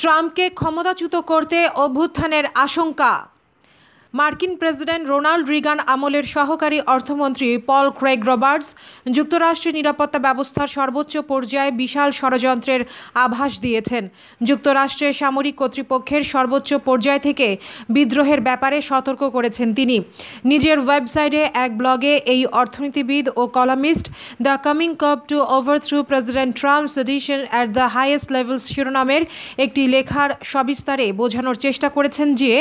ট্রাম্পকে ক্ষমতাচ্যুত করতে অভ্যুত্থানের আশঙ্কা মার্কিন প্রেসিডেন্ট রোনাল্ড রিগান আমলের সহকারী অর্থমন্ত্রী পল ক্রেগ রবার্টস যুক্তরাষ্ট্রের নিরাপত্তা ব্যবস্থার সর্বোচ্চ পর্যায়ে বিশাল ষড়যন্ত্রের আভাস দিয়েছেন যুক্তরাষ্ট্রের সামরিক কর্তৃপক্ষের সর্বোচ্চ পর্যায় থেকে বিদ্রোহের ব্যাপারে সতর্ক করেছেন তিনি নিজের ওয়েবসাইটে এক ব্লগে এই অর্থনীতিবিদ ও columnist the coming coup to overthrow president Trump sedition at the highest level শিরোনামের একটি লেখার সবিস্তারে বোঝানোর চেষ্টা করেছেন যে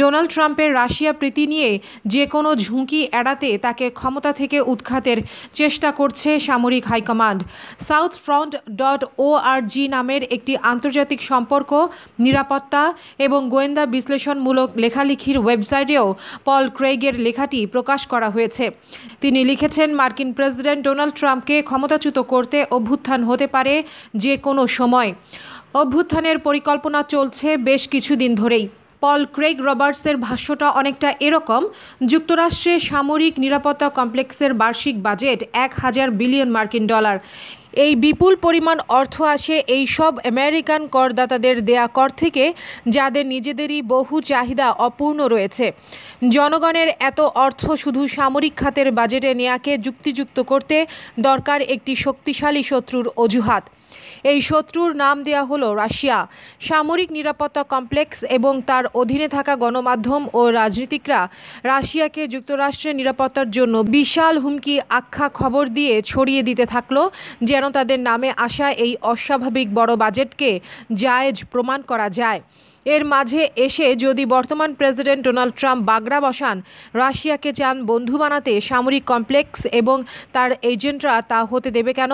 ডোনাল্ড ট্রাম্পের রাশিয়া প্রীতি নিয়ে যে কোনো ঝুঁকি এড়াতে তাকে ক্ষমতা থেকে উৎখাতের চেষ্টা করছে সামরিক high command south front dot ORG নামের একটি আন্তর্জাতিক সম্পর্ক নিরাপত্তা এবং গোয়েন্দা বিশ্লেষণমূলক লেখালেখির ওয়েবসাইটেও পল ক্রেগের লেখাটি প্রকাশ করা হয়েছে তিনি লিখেছেন মার্কিন প্রেসিডেন্ট ডোনাল্ড ট্রাম্পকে ক্ষমতাচ্যুত করতে অভ্যুত্থান হতে পারে যে কোনো সময় অভ্যুত্থানের পরিকল্পনা চলছে বেশ কিছুদিন ধরেই পল ক্রেগ রবার্টসের ভাষ্যটা অনেকটা এরকম যুক্তরাষ্ট্রে সামরিক নিরাপত্তা কমপ্লেক্সের বার্ষিক বাজেট এক হাজার বিলিয়ন মার্কিন ডলার এই বিপুল পরিমাণ অর্থ আসে এই সব আমেরিকান করদাতাদের দেয়া কর থেকে যাদের নিজেদেরই বহু চাহিদা অপূর্ণ রয়েছে জনগণের এত অর্থ শুধু সামরিক খাতের বাজেটে নেয়াকে যুক্তিযুক্ত করতে দরকার একটি শক্তিশালী শত্রুর অজুহাত এই শত্রুর নাম দেয়া হলো রাশিয়া সামরিক নিরাপত্তা কমপ্লেক্স এবং তার অধীনে থাকা গণমাধ্যম ও রাজনীতিকরা রাশিয়াকে যুক্তরাষ্ট্রের নিরাপত্তার জন্য বিশাল হুমকি আখ্যা খবর দিয়ে ছড়িয়ে দিতে থাকল যেন তাদের নামে আসা এই অস্বাভাবিক বড় বাজেটকে জায়েজ প্রমাণ করা যায় এর মাঝে এসে যদি বর্তমান প্রেসিডেন্ট ডোনাল্ড ট্রাম্প বাগড়া বসান রাশিয়াকে চান বন্ধু বানাতে সামরিক কমপ্লেক্স এবং তার এজেন্টরা তা হতে দেবে কেন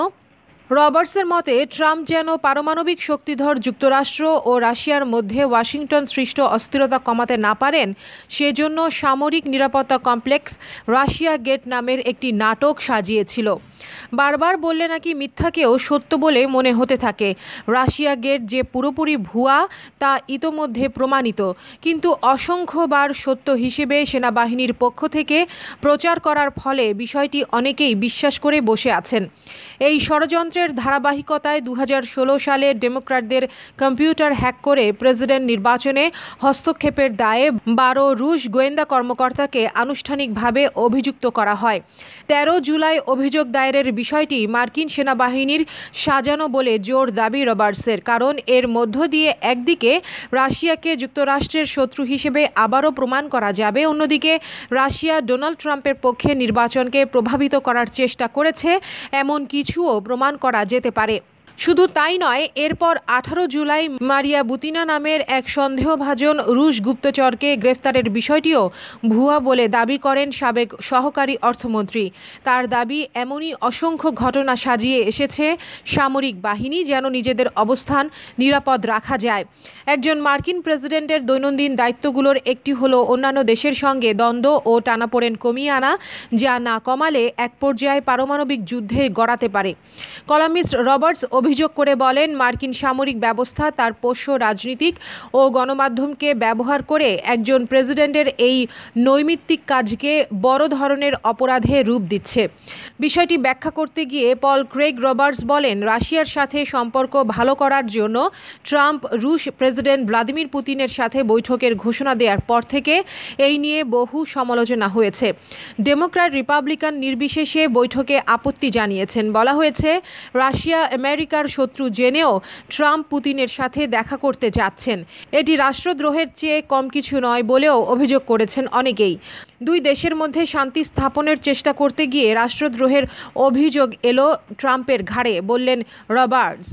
রবার্টসের মতে ট্রাম্প যেন পারমাণবিক শক্তিধর যুক্তরাষ্ট্র ও রাশিয়ার মধ্যে ওয়াশিংটন সৃষ্ট অস্থিরতা কমাতে না পারেন সেজন্য সামরিক নিরাপত্তা কমপ্লেক্স রাশিয়া গেট নামের একটি নাটক সাজিয়েছিল বারবার বললে নাকি মিথ্যাকেও সত্য বলে মনে হতে থাকে রাশিয়া গেট যে পুরোপুরি ভুয়া তা ইতোমধ্যে প্রমাণিত কিন্তু অসংখ্যবার সত্য হিসেবে সেনাবাহিনীর পক্ষ থেকে প্রচার করার ফলে বিষয়টি অনেকেই বিশ্বাস করে বসে আছেন এই ষড়যন্ত্র গণতন্ত্রের ধারাবাহিকতায় দু সালে ডেমোক্র্যাটদের কম্পিউটার হ্যাক করে প্রেসিডেন্ট নির্বাচনে হস্তক্ষেপের দায়ে বারো রুশ গোয়েন্দা কর্মকর্তাকে আনুষ্ঠানিকভাবে অভিযুক্ত করা হয় ১৩ জুলাই অভিযোগ দায়েরের বিষয়টি মার্কিন সেনাবাহিনীর সাজানো বলে জোর দাবি রবার্টসের কারণ এর মধ্য দিয়ে একদিকে রাশিয়াকে যুক্তরাষ্ট্রের শত্রু হিসেবে আবারও প্রমাণ করা যাবে অন্যদিকে রাশিয়া ডোনাল্ড ট্রাম্পের পক্ষে নির্বাচনকে প্রভাবিত করার চেষ্টা করেছে এমন কিছুও প্রমাণ করা যেতে পারে শুধু তাই নয় এরপর আঠারো জুলাই মারিয়া বুতিনা নামের এক সন্দেহভাজন রুশ গুপ্তচরকে গ্রেফতারের বিষয়টিও ভুয়া বলে দাবি করেন সাবেক সহকারী অর্থমন্ত্রী তার দাবি এমনই অসংখ্য ঘটনা সাজিয়ে এসেছে সামরিক বাহিনী যেন নিজেদের অবস্থান নিরাপদ রাখা যায় একজন মার্কিন প্রেসিডেন্টের দৈনন্দিন দায়িত্বগুলোর একটি হল অন্যান্য দেশের সঙ্গে দ্বন্দ্ব ও টানাপোড়েন কমিয়ে আনা যা না কমালে এক পর্যায়ে পারমাণবিক যুদ্ধে গড়াতে পারে কলামিস্ট রবার্টস অভিযোগ করে বলেন মার্কিন সামরিক ব্যবস্থা তার পোষ্য রাজনীতিক ও গণমাধ্যমকে ব্যবহার করে একজন প্রেসিডেন্টের এই নৈমিত্তিক কাজকে বড় ধরনের অপরাধে রূপ দিচ্ছে বিষয়টি ব্যাখ্যা করতে গিয়ে পল ক্রেগ রবার্টস বলেন রাশিয়ার সাথে সম্পর্ক ভালো করার জন্য ট্রাম্প রুশ প্রেসিডেন্ট ভ্লাদিমির পুতিনের সাথে বৈঠকের ঘোষণা দেওয়ার পর থেকে এই নিয়ে বহু সমালোচনা হয়েছে ডেমোক্র্যাট রিপাবলিকান নির্বিশেষে বৈঠকে আপত্তি জানিয়েছেন বলা হয়েছে রাশিয়া আমেরিকা আমেরিকার শত্রু জেনেও ট্রাম্প পুতিনের সাথে দেখা করতে যাচ্ছেন এটি রাষ্ট্রদ্রোহের চেয়ে কম কিছু নয় বলেও অভিযোগ করেছেন অনেকেই দুই দেশের মধ্যে শান্তি স্থাপনের চেষ্টা করতে গিয়ে রাষ্ট্রদ্রোহের অভিযোগ এলো ট্রাম্পের ঘাড়ে বললেন রবার্টস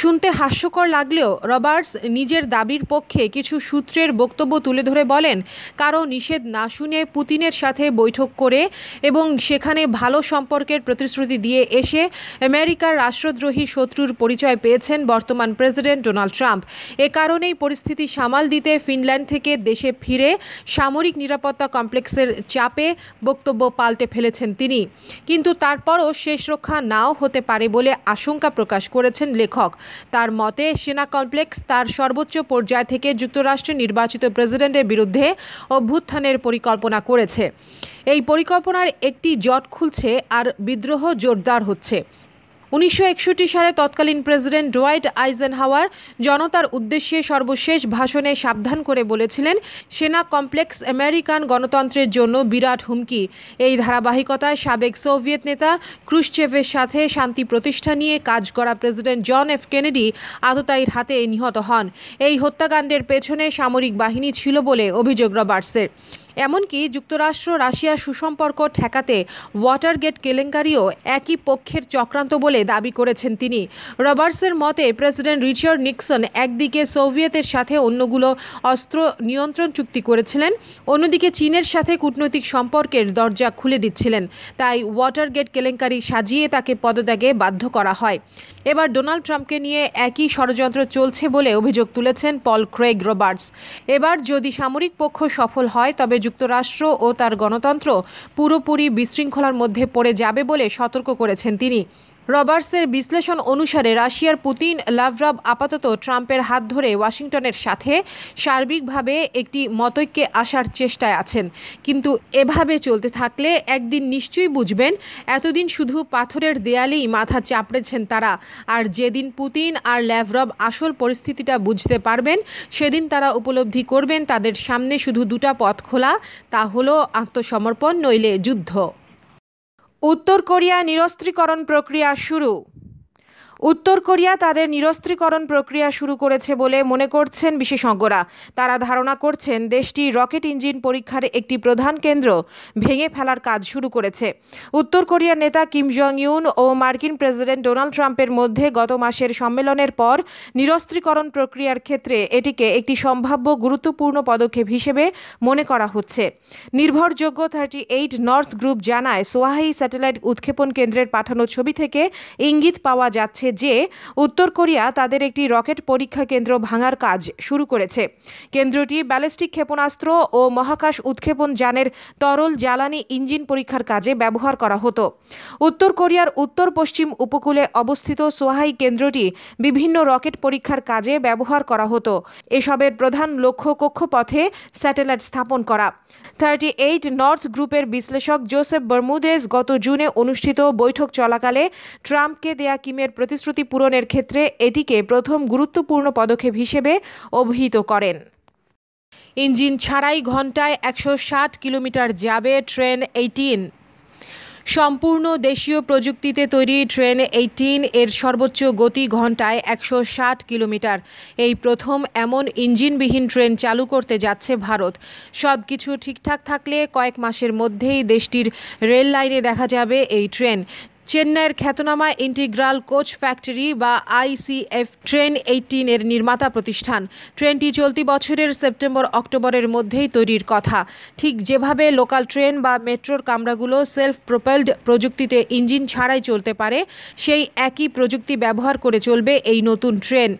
শুনতে হাস্যকর লাগলেও রবার্টস নিজের দাবির পক্ষে কিছু সূত্রের বক্তব্য তুলে ধরে বলেন কারো নিষেধ না শুনে পুতিনের সাথে বৈঠক করে এবং সেখানে ভালো সম্পর্কের প্রতিশ্রুতি দিয়ে এসে আমেরিকার রাষ্ট্রদ্রোহী শত্রুর পরিচয় পেয়েছেন বর্তমান প্রেসিডেন্ট ডোনাল্ড ট্রাম্প এ কারণেই পরিস্থিতি সামাল দিতে ফিনল্যান্ড থেকে দেশে ফিরে সামরিক নিরাপত্তা কমপ্লেক্সের চাপে বক্তব্য পাল্টে ফেলেছেন তিনি কিন্তু তারপরও শেষ রক্ষা নাও হতে পারে বলে আশঙ্কা প্রকাশ করেছেন লেখক তার মতে সেনা কমপ্লেক্স তার সর্বোচ্চ পর্যায় থেকে যুক্তরাষ্ট্রে নির্বাচিত প্রেসিডেন্টের বিরুদ্ধে অভ্যুত্থানের পরিকল্পনা করেছে এই পরিকল্পনার একটি জট খুলছে আর বিদ্রোহ জোরদার হচ্ছে উনিশশো সালে তৎকালীন প্রেসিডেন্ট ডোয়াইট আইজেন হাওয়ার জনতার উদ্দেশ্যে সর্বশেষ ভাষণে সাবধান করে বলেছিলেন সেনা কমপ্লেক্স আমেরিকান গণতন্ত্রের জন্য বিরাট হুমকি এই ধারাবাহিকতায় সাবেক সোভিয়েত নেতা ক্রুশচেভের সাথে শান্তি প্রতিষ্ঠা নিয়ে কাজ করা প্রেসিডেন্ট জন এফ কেনেডি আততায়ীর হাতে নিহত হন এই হত্যাকাণ্ডের পেছনে সামরিক বাহিনী ছিল বলে অভিযোগ বাড়ছে এমনকি যুক্তরাষ্ট্র রাশিয়া সুসম্পর্ক ঠেকাতে ওয়াটারগেট কেলেঙ্কারিও একই পক্ষের চক্রান্ত বলে দাবি করেছেন তিনি রবার্টসের মতে প্রেসিডেন্ট রিচার্ড নিক্সন একদিকে সোভিয়েতের সাথে অন্যগুলো অস্ত্র নিয়ন্ত্রণ চুক্তি করেছিলেন অন্যদিকে চীনের সাথে কূটনৈতিক সম্পর্কের দরজা খুলে দিচ্ছিলেন তাই ওয়াটারগেট কেলেঙ্কারি সাজিয়ে তাকে পদত্যাগে বাধ্য করা হয় এবার ডোনাল্ড ট্রাম্পকে নিয়ে একই ষড়যন্ত্র চলছে বলে অভিযোগ তুলেছেন পল ক্রেগ রবার্টস এবার যদি সামরিক পক্ষ সফল হয় তবে যুক্তরাষ্ট্র ও তার গণতন্ত্র পুরোপুরি বিশৃঙ্খলার মধ্যে পড়ে যাবে বলে সতর্ক করেছেন তিনি রবার্টসের বিশ্লেষণ অনুসারে রাশিয়ার পুতিন লাভরভ আপাতত ট্রাম্পের হাত ধরে ওয়াশিংটনের সাথে সার্বিকভাবে একটি মতৈক্যে আসার চেষ্টায় আছেন কিন্তু এভাবে চলতে থাকলে একদিন নিশ্চয়ই বুঝবেন এতদিন শুধু পাথরের দেয়ালেই মাথা চাপড়েছেন তারা আর যেদিন পুতিন আর ল্যাভরব আসল পরিস্থিতিটা বুঝতে পারবেন সেদিন তারা উপলব্ধি করবেন তাদের সামনে শুধু দুটা পথ খোলা তা হলো আত্মসমর্পণ নইলে যুদ্ধ উত্তর কোরিয়া নিরস্ত্রীকরণ প্রক্রিয়া শুরু উত্তর কোরিয়া তাদের নিরস্ত্রীকরণ প্রক্রিয়া শুরু করেছে বলে মনে করছেন বিশেষজ্ঞরা তারা ধারণা করছেন দেশটি রকেট ইঞ্জিন পরীক্ষার একটি প্রধান কেন্দ্র ভেঙে ফেলার কাজ শুরু করেছে উত্তর কোরিয়ার নেতা কিম জং ইউন ও মার্কিন প্রেসিডেন্ট ডোনাল্ড ট্রাম্পের মধ্যে গত মাসের সম্মেলনের পর নিরস্ত্রীকরণ প্রক্রিয়ার ক্ষেত্রে এটিকে একটি সম্ভাব্য গুরুত্বপূর্ণ পদক্ষেপ হিসেবে মনে করা হচ্ছে নির্ভরযোগ্য থার্টি এইট নর্থ গ্রুপ জানায় সোয়াহাই স্যাটেলাইট উৎক্ষেপণ কেন্দ্রের পাঠানো ছবি থেকে ইঙ্গিত পাওয়া যাচ্ছে যে উত্তর কোরিয়া তাদের একটি রকেট পরীক্ষা কেন্দ্র ভাঙার কাজ শুরু করেছে কেন্দ্রটি ব্যালিস্টিক ক্ষেপণাস্ত্র ও মহাকাশ উৎক্ষেপণ যানের তরল জ্বালানি ইঞ্জিন পরীক্ষার কাজে ব্যবহার করা হতো উত্তর কোরিয়ার উত্তর পশ্চিম উপকূলে অবস্থিত সোহাই কেন্দ্রটি বিভিন্ন রকেট পরীক্ষার কাজে ব্যবহার করা হতো এসবের প্রধান লক্ষ্য কক্ষপথে স্যাটেলাইট স্থাপন করা থার্টি এইট নর্থ গ্রুপের বিশ্লেষক জোসেফ বর্মুদেস গত জুনে অনুষ্ঠিত বৈঠক চলাকালে ট্রাম্পকে দেয়া কিমের প্রতি প্রতিশ্রুতি পূরণের ক্ষেত্রে এটিকে প্রথম গুরুত্বপূর্ণ পদক্ষেপ হিসেবে অভিহিত করেন ইঞ্জিন ছাড়াই ঘন্টায় একশো কিলোমিটার যাবে ট্রেন এইটিন সম্পূর্ণ দেশীয় প্রযুক্তিতে তৈরি ট্রেন এইটিন এর সর্বোচ্চ গতি ঘন্টায় একশো কিলোমিটার এই প্রথম এমন ইঞ্জিনবিহীন ট্রেন চালু করতে যাচ্ছে ভারত সব কিছু ঠিকঠাক থাকলে কয়েক মাসের মধ্যেই দেশটির রেল লাইনে দেখা যাবে এই ট্রেন চেন্নাইয়ের খ্যাতনামা ইন্টিগ্রাল কোচ ফ্যাক্টরি বা আইসিএফ ট্রেন এইটিন এর নির্মাতা প্রতিষ্ঠান ট্রেনটি চলতি বছরের সেপ্টেম্বর অক্টোবরের মধ্যেই তৈরির কথা ঠিক যেভাবে লোকাল ট্রেন বা মেট্রোর কামরাগুলো সেলফ প্রোপেলড প্রযুক্তিতে ইঞ্জিন ছাড়াই চলতে পারে সেই একই প্রযুক্তি ব্যবহার করে চলবে এই নতুন ট্রেন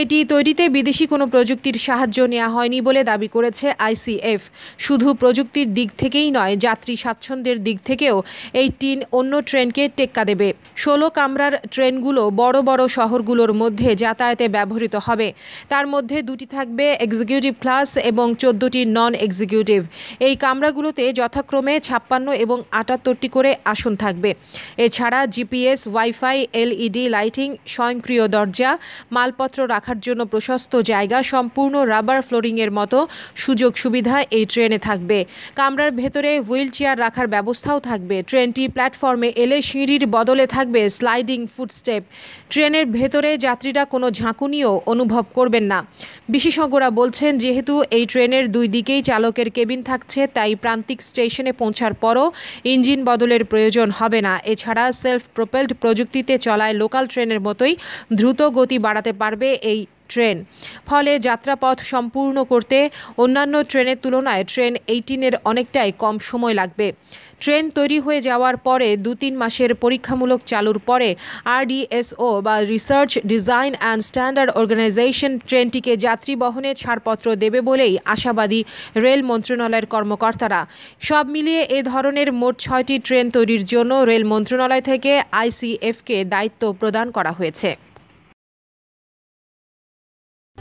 এটি তৈরিতে বিদেশি কোনো প্রযুক্তির সাহায্য নেওয়া হয়নি বলে দাবি করেছে আইসিএফ শুধু প্রযুক্তির দিক থেকেই নয় যাত্রী স্বাচ্ছন্দ্যের দিক থেকেও এই টিন অন্য ট্রেনকে টেক্কা দেবে ষোলো কামরার ট্রেনগুলো বড় বড় শহরগুলোর মধ্যে যাতায়াতে ব্যবহৃত হবে তার মধ্যে দুটি থাকবে এক্সিকিউটিভ ক্লাস এবং চোদ্দটি নন এক্সিকিউটিভ এই কামরাগুলোতে যথাক্রমে ছাপ্পান্ন এবং আটাত্তরটি করে আসন থাকবে এছাড়া জিপিএস ওয়াইফাই এলইডি লাইটিং স্বয়ংক্রিয় দরজা মালপত্র রাখা রাখার জন্য প্রশস্ত জায়গা সম্পূর্ণ রাবার ফ্লোরিংয়ের মতো সুযোগ সুবিধা এই ট্রেনে থাকবে কামরার ভেতরে হুইল চেয়ার রাখার ব্যবস্থাও থাকবে ট্রেনটি প্ল্যাটফর্মে এলে সিঁড়ির বদলে থাকবে স্লাইডিং ফুটস্টেপ ট্রেনের ভেতরে যাত্রীরা কোনো ঝাঁকুনিও অনুভব করবেন না বিশেষজ্ঞরা বলছেন যেহেতু এই ট্রেনের দুই দিকেই চালকের কেবিন থাকছে তাই প্রান্তিক স্টেশনে পৌঁছার পরও ইঞ্জিন বদলের প্রয়োজন হবে না এছাড়া সেলফ প্রোপেলড প্রযুক্তিতে চলায় লোকাল ট্রেনের মতোই দ্রুত গতি বাড়াতে পারবে এই ট্রেন ফলে যাত্রাপথ সম্পূর্ণ করতে অন্যান্য ট্রেনের তুলনায় ট্রেন এইটিনের অনেকটাই কম সময় লাগবে ট্রেন তৈরি হয়ে যাওয়ার পরে দু তিন মাসের পরীক্ষামূলক চালুর পরে আরডিএসও বা research design and standard organisation ট্রেনটিকে যাত্রী বহনে ছাড়পত্র দেবে বলেই আশাবাদী রেল মন্ত্রণালয়ের কর্মকর্তারা সব মিলিয়ে এ ধরনের মোট ছয়টি ট্রেন তৈরির জন্য রেল মন্ত্রণালয় থেকে আইসিএফকে দায়িত্ব প্রদান করা হয়েছে